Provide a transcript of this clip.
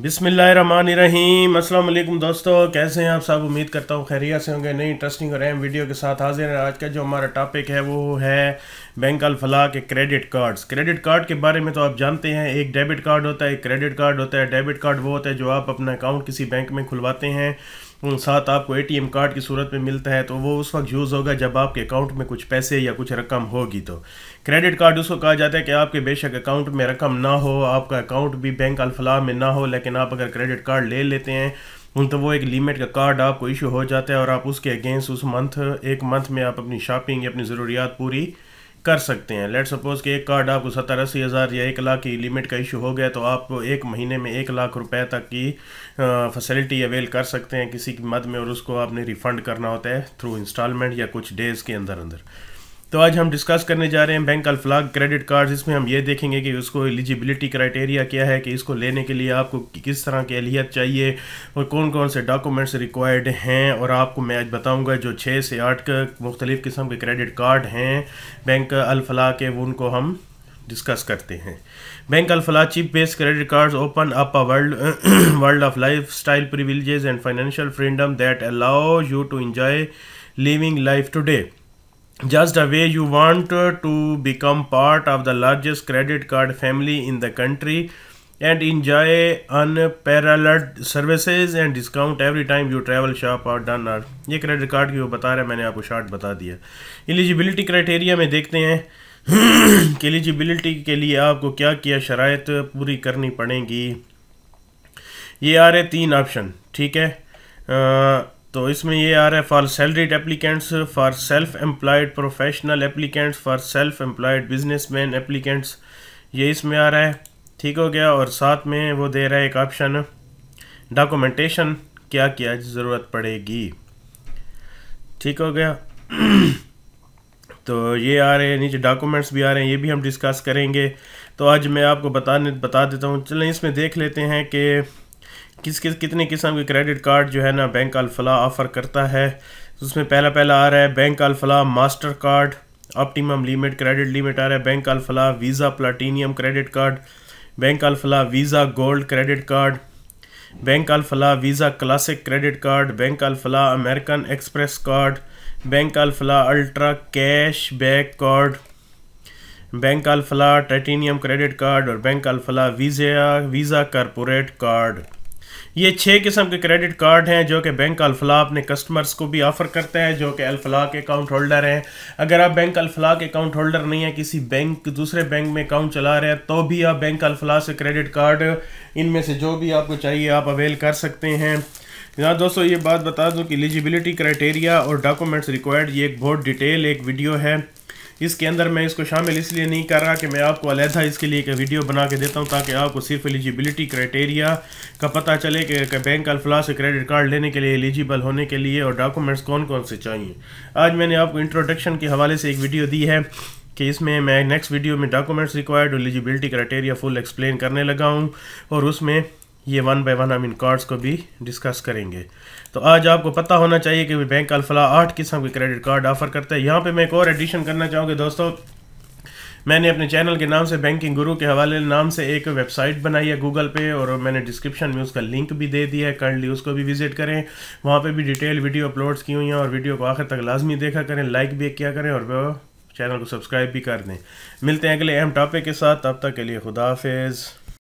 बिसमीम अल्लाम दोस्तों कैसे हैं आप सब उम्मीद करता हूँ खैरियत से होंगे नई इंटरेस्टिंग और अहम वीडियो के साथ हाजिर हैं आज का जो हमारा टॉपिक है वो है बैंक अलफला के क्रेडिट कार्ड्स क्रेडिट कार्ड के बारे में तो आप जानते हैं एक डेबिट कार्ड होता है एक क्रेडिट कार्ड होता है डेबिट कार्ड वो होता है जो आप अपना अकाउंट किसी बैंक में खुलवाते हैं साथ आपको एटीएम कार्ड की सूरत में मिलता है तो वो उस वक्त यूज़ होगा जब आपके अकाउंट में कुछ पैसे या कुछ रकम होगी तो क्रेडिट कार्ड उसको कहा जाता है कि आपके बेशक अकाउंट में रकम ना हो आपका अकाउंट भी बैंक अलफलाह में ना हो लेकिन आप अगर क्रेडिट कार्ड ले लेते हैं उन तो वो एक लिमिट का कार्ड आपको इशू हो जाता है और आप उसके अगेंस्ट उस मंथ एक मंथ में आप अपनी शॉपिंग या अपनी ज़रूरियात पूरी कर सकते हैं लेट सपोज़ कि एक कार्ड आपको सत्तर अस्सी हज़ार या एक लाख की लिमिट का इशू हो गया तो आप एक महीने में एक लाख रुपए तक की फैसिलिटी अवेल कर सकते हैं किसी की मद में और उसको आपने रिफ़ंड करना होता है थ्रू इंस्टॉलमेंट या कुछ डेज़ के अंदर अंदर तो आज हम डिस्कस करने जा रहे हैं बैंक अल्फलाग क्रेडिट कार्ड इसमें हम ये देखेंगे कि उसको एलिजिबिलिटी क्राइटेरिया क्या है कि इसको लेने के लिए आपको किस तरह की अहलियत चाहिए और कौन कौन से डॉक्यूमेंट्स रिक्वायर्ड हैं और आपको मैं आज बताऊंगा जो छः से आठ मुख्तलिफ़ किस्म के क्रेडिट कार्ड हैं बैंक अल्फलाह के उनको हम डिस्कस करते हैं bank Alfalah chip based credit cards open up a world world of lifestyle privilege and financial freedom that allow you to enjoy living life today just the way you want to become part of the largest credit card family in the country and enjoy unparalleled services and discount every time you travel shop or done or ये credit card की वो बता रहा है मैंने आपको short बता दिया एलिजिबिलिटी क्राइटेरिया में देखते हैं कि एलिजिबिलिटी के लिए आपको क्या क्या शराय पूरी करनी पड़ेंगी ये आ रहे तीन ऑप्शन ठीक है तो इसमें ये आ रहा है for salaried applicants for self employed professional applicants for self employed businessman applicants ये इसमें आ रहा है ठीक हो गया और साथ में वो दे रहा है एक ऑप्शन डॉक्यूमेंटेशन क्या क्या ज़रूरत पड़ेगी ठीक हो गया तो ये आ रहे हैं नीचे डॉक्यूमेंट्स भी आ रहे हैं ये भी हम डिस्कस करेंगे तो आज मैं आपको बताने बता देता हूँ चलें इसमें देख लेते हैं कि किस किस कितने किस्म के क्रेडिट कार्ड जो है ना बैंक अलफला ऑफ़र करता है उसमें पहला पहला आ रहा है bank Alfalah Mastercard optimum limit credit limit आ रहा है bank Alfalah Visa platinum credit card bank Alfalah Visa gold credit card bank Alfalah Visa classic credit card bank Alfalah American Express card bank Alfalah ultra cash back card bank Alfalah titanium credit card और bank Alfalah Visa Visa corporate card ये छः किस्म के credit card हैं जो कि bank Alfalah अपने customers को भी ऑफ़र करता है जो कि अल्फला के अकाउंट होल्डर हैं अगर आप बैंक अल्फला के अकाउंट होल्डर नहीं है किसी बैंक दूसरे बैंक में अकाउंट चला रहे हैं तो भी आप बैंक अल्फला से क्रेडिट कार्ड इनमें से जो भी आपको चाहिए आप अवेल कर सकते हैं यहाँ दोस्तों ये बात बता दूँ कि एलिजिबिलिटी क्राइटेरिया और डॉक्यूमेंट्स रिक्वायर्ड ये एक बहुत डिटेल एक वीडियो है इसके अंदर मैं इसको शामिल इसलिए नहीं कर रहा कि मैं आपको अलहदा इसके लिए एक वीडियो बना के देता हूँ ताकि आपको सिर्फ एलिजिबिलिटी क्राइटेरिया का पता चले कि बैंक अल्फलास से क्रेडिट कार्ड लेने के लिए एलिजिबल होने के लिए और डॉक्यूमेंट्स कौन कौन से चाहिए आज मैंने आपको इंट्रोडक्शन के हवाले से एक वीडियो दी है कि इसमें मैं नेक्स्ट वीडियो में documents required eligibility criteria full explain करने लगा हूँ और उसमें ये वन बाय वन हम इन कार्ड्स को भी डिस्कस करेंगे तो आज आपको पता होना चाहिए कि बैंक अलफला आठ किस्म के क्रेडिट कार्ड ऑफर करता है यहाँ पे मैं एक और एडिशन करना चाहूँगी दोस्तों मैंने अपने चैनल के नाम से बैंकिंग गुरु के हवाले नाम से एक वेबसाइट बनाई है गूगल पे और मैंने डिस्क्रिप्शन में उसका लिंक भी दे दिया है करंटली उसको भी विजिट करें वहाँ पर भी डिटेल वीडियो अपलोड्स की हुई हैं और वीडियो को आखिर तक लाजमी देखा करें लाइक भी किया करें और चैनल को सब्सक्राइब भी कर दें मिलते हैं अगले अहम टॉपिक के साथ तब तक के लिए खुदाफिज़